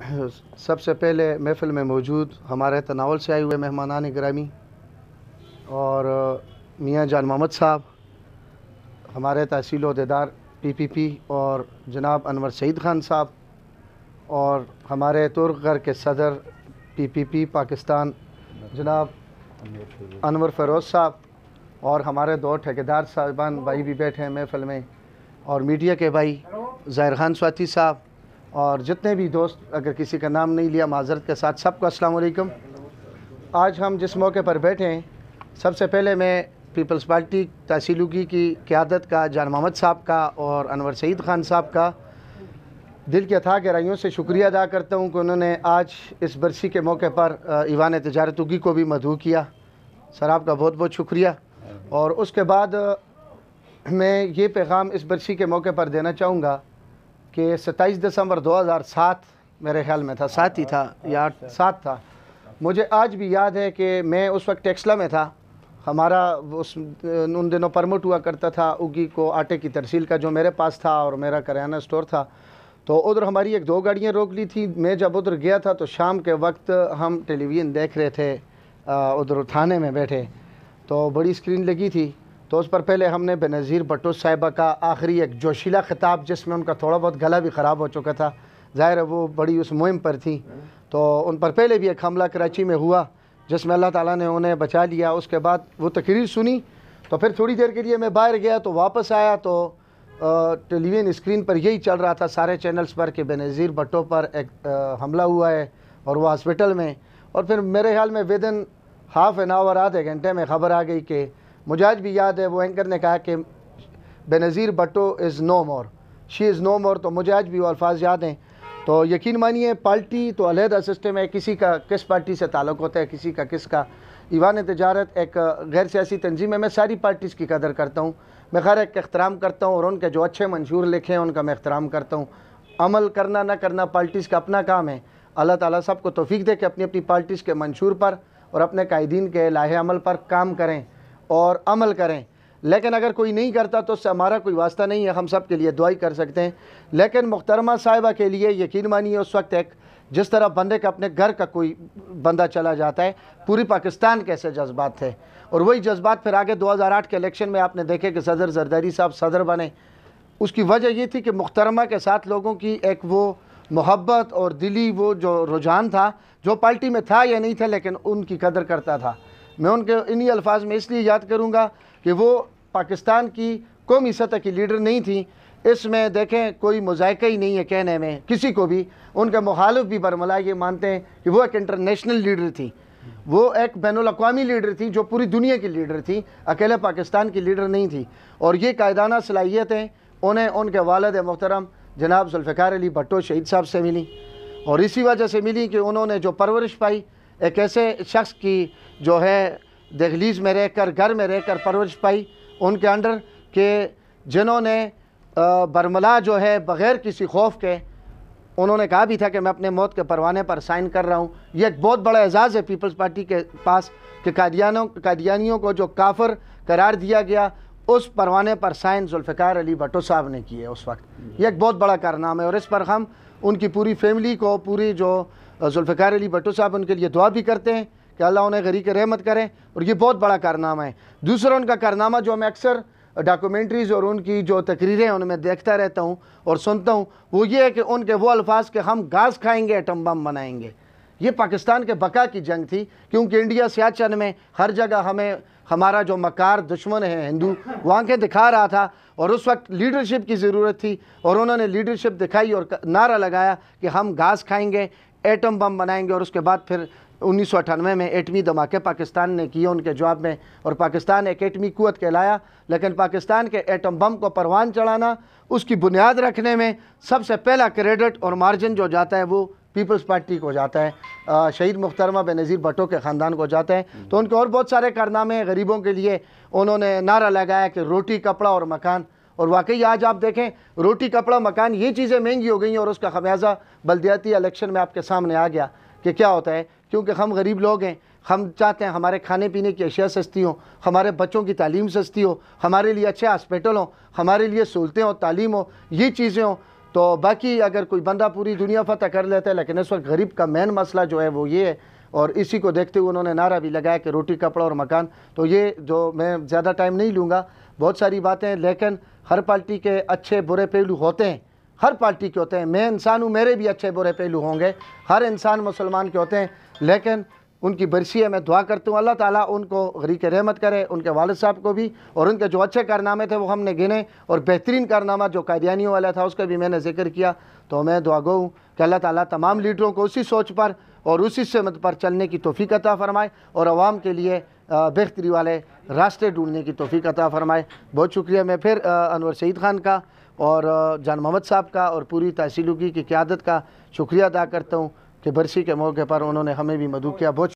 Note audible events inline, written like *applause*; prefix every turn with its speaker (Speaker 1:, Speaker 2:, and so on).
Speaker 1: *clears throat* सबसे पहले महफ़िल में मौजूद हमारे तनावल से आए हुए मेहमान ग्रामी और मियाँ जान मोहम्मद साहब हमारे तहसील अहदेदार पी, पी पी और जनाब अनवर सईद ख़ान साहब और हमारे घर के सदर पी, पी पी पाकिस्तान जनाब अनवर फरोज़ साहब और हमारे दो ठेकेदार साहिबान भाई भी बैठे हैं महफ़िल में और मीडिया के भाई ज़ाहिर खान स्वाति साहब और जितने भी दोस्त अगर किसी का नाम नहीं लिया माजरत के साथ सबको अस्सलाम वालेकुम आज हम जिस मौके पर बैठे हैं सबसे पहले मैं पीपल्स पार्टी तहसीलुगी की क्यादत का जान मोहम्मद साहब का और अनवर सईद ख़ान साहब का दिल के अथा गहराइयों से शुक्रिया अदा करता हूँ कि उन्होंने आज इस बरसी के मौके पर ईवान तजारतगी को भी मधु किया सर आपका बहुत बहुत शुक्रिया और उसके बाद मैं ये पैगाम इस बरसी के मौके पर देना चाहूँगा कि 27 दिसंबर 2007 मेरे ख्याल में था सात ही था या अच्छा। सात था मुझे आज भी याद है कि मैं उस वक्त टेक्सला में था हमारा उस उन दिनों परमिट हुआ करता था उगी को आटे की तरसील का जो मेरे पास था और मेरा करियाना स्टोर था तो उधर हमारी एक दो गाड़ियाँ रोक ली थी मैं जब उधर गया था तो शाम के वक्त हम टेलीविज़न देख रहे थे उधर थाने में बैठे तो बड़ी स्क्रीन लगी थी तो उस पर पहले हमने बेनज़ीर भट्टो साहिबा का आखिरी एक जोशीला ख़िताब जिसमें उनका थोड़ा बहुत गला भी ख़राब हो चुका था ज़ाहिर है वो बड़ी उस मुहिम पर थी तो उन पर पहले भी एक हमला कराची में हुआ जिसमें अल्लाह ताला ने उन्हें बचा लिया उसके बाद वो तकरीर सुनी तो फिर थोड़ी देर के लिए मैं बाहर गया तो वापस आया तो टेलीविज़न स्क्रीन पर यही चल रहा था सारे चैनल्स पर कि बेनज़ीर भट्टो पर एक आ, हमला हुआ है और वह हॉस्पिटल में और फिर मेरे ख्याल में within half an hour आधे घंटे में ख़बर आ गई कि मुझे आज भी याद है वो एंकर ने कहा कि Benazir Bhutto is no more she is no more तो मुझे आज भी वो अल्फाज याद हैं तो यकीन मानिए पार्टी तो अलहदा सिस्टम है किसी का किस पार्टी से ताल्लुक़ होता है किसी का किस का ईवान तजारत एक गैर सियासी तंजीम है मैं सारी पार्टीज़ की कदर करता हूँ मैं खैर एक अख्तराम करता हूँ और उनके जो अच्छे मंशूर लिखे हैं उनका मैं अख्तराम करता हूँ अमल करना ना करना पार्टीज़ का अपना काम है अल्लाह ताला सबको तोफ़ी दे कि अपनी अपनी पार्टीज़ के मंशूर पर और अपने कायदीन के लाहे अमल पर काम करें और अमल करें लेकिन अगर कोई नहीं करता तो उससे हमारा कोई वास्ता नहीं है हम सब के लिए दुआई कर सकते हैं लेकिन मुख्तरमा साहिबा के लिए यकीन मानिए उस वक्त एक जिस तरह बंदे का अपने घर का कोई बंदा चला जाता है पूरी पाकिस्तान के ऐसे जज्बात थे और वही जज्बात फिर आगे 2008 के इलेक्शन में आपने देखे कि सदर जरदारी साहब सदर बने उसकी वजह ये थी कि मुख्तरमा के साथ लोगों की एक वो मोहब्बत और दिली वो जो रुझान था जो पार्टी में था या नहीं था लेकिन उनकी कदर करता था मैं उनके इन्हीं अल्फाज में इसलिए याद करूँगा कि वो पाकिस्तान की कौमी सतह की लीडर नहीं थी इसमें देखें कोई मुजायका ही नहीं है कहने में किसी को भी उनका मुखालफ भी बरमला ये मानते हैं कि वो एक इंटरनेशनल लीडर थी वो एक बैन अवी लीडर थी जो पूरी दुनिया की लीडर थी अकेले पाकिस्तान की लीडर नहीं थी और ये कायदाना सलाहियतें उन्हें उनके वालद मोहतरम जनाब जुल्फ़ार अली भट्टो शहीद साहब से मिली और इसी वजह से मिली कि उन्होंने जो परवरिश पाई एक ऐसे शख्स की जो है दहलीज में रह कर घर में रह कर परवरिश पाई उनके अंडर के जिन्होंने बरमला जो है बग़ैर किसी खौफ के उन्होंने कहा भी था कि मैं अपने मौत के परवाने पर साइन कर रहा हूँ यह एक बहुत बड़ा एजाज़ है पीपल्स पार्टी के पास कि कादियानों कादियानियों को जो काफर करार दिया गया उस परवाने पर साइन जुल्फ़िकार अली भट्टो साहब ने किए उस वक्त यह एक बहुत बड़ा कारनामा है और इस पर हम उनकी पूरी फैमिली को पूरी जो जुल्फ़ार अली भट्टो साहब उनके लिए दुआ भी करते हैं कि अल्लाह उन्हें गरीक रहमत करें और ये बहुत बड़ा कारनामा है दूसरा उनका कारनामा जो हमें अक्सर डॉक्यूमेंट्रीज़ और उनकी जो तकरीरें हैं उनमें देखता रहता हूँ और सुनता हूँ वो ये है कि उनके वो अल्फाज के हम घास खाएँगे एटम बम बनाएंगे ये पाकिस्तान के बका की जंग थी क्योंकि इंडिया सियाचन में हर जगह हमें हमारा जो मकार दुश्मन है हिंदू वो आंखें दिखा रहा था और उस वक्त लीडरशिप की ज़रूरत थी और उन्होंने लीडरशिप दिखाई और नारा लगाया कि हम घास खाएंगे एटम बम बनाएंगे और उसके बाद फिर उन्नीस में एटमी धमाके पाकिस्तान ने किए उनके जवाब में और पाकिस्तान एक एटमी कुत कहलाया लेकिन पाकिस्तान के एटम बम को परवान चढ़ाना उसकी बुनियाद रखने में सबसे पहला क्रेडिट और मार्जिन जो जाता है वो पीपल्स पार्टी को जाता है शहीद मुख्तरमा बेनज़ीर भटो के ख़ानदान को जाता है तो उनके और बहुत सारे कारनामे गरीबों के लिए उन्होंने नारा लगाया कि रोटी कपड़ा और मकान और वाकई आज आप देखें रोटी कपड़ा मकान ये चीज़ें महंगी हो गई हैं और उसका खमियाजा बलदियाती इलेक्शन में आपके सामने आ गया कि क्या होता है क्योंकि हम गरीब लोग हैं हम चाहते हैं हमारे खाने पीने की अशिया सस्ती हो हमारे बच्चों की तालीम सस्ती हो हमारे लिए अच्छे हॉस्पिटल हों हमारे लिए सहूलतें हों तालीम हो ये चीज़ें हों तो बाकी अगर कोई बंदा पूरी दुनिया फतह कर लेता है लेकिन इस वक्त गरीब का मेन मसला जो है वो ये है और इसी को देखते हुए उन्होंने नारा भी लगाया कि रोटी कपड़ा और मकान तो ये जो मैं ज़्यादा टाइम नहीं लूँगा बहुत सारी बातें लेकिन हर पार्टी के अच्छे बुरे पहलू होते हैं हर पार्टी के होते हैं मैं इंसान हूँ मेरे भी अच्छे बुरे पहलू होंगे हर इंसान मुसलमान के होते हैं लेकिन उनकी बरसी है मैं दुआ करता हूँ अल्लाह ताला उनको गरीक रहमत करे उनके वालद साहब को भी और उनके जो अच्छे कारनामे थे वो हमने गिने और बेहतरीन कारनामा जो कादियानियों वाला था उसका भी मैंने जिक्र किया तो मैं दुआ गो हूँ कि अल्लाह ताला तमाम लीडरों को उसी सोच पर और उसी समत पर चलने की तोफ़ी अता फ़रमाए और आवाम के लिए बेहतरी वाले रास्ते ढूंढने की तोफ़ी अता फ़रमाए बहुत शुक्रिया मैं फिर अनवर सईद ख़ान का और जान मोहम्मद साहब का और पूरी तहसीलों की क्यादत का शुक्रिया अदा करता हूँ कि बरसी के मौके पर उन्होंने हमें भी मधु किया बहुत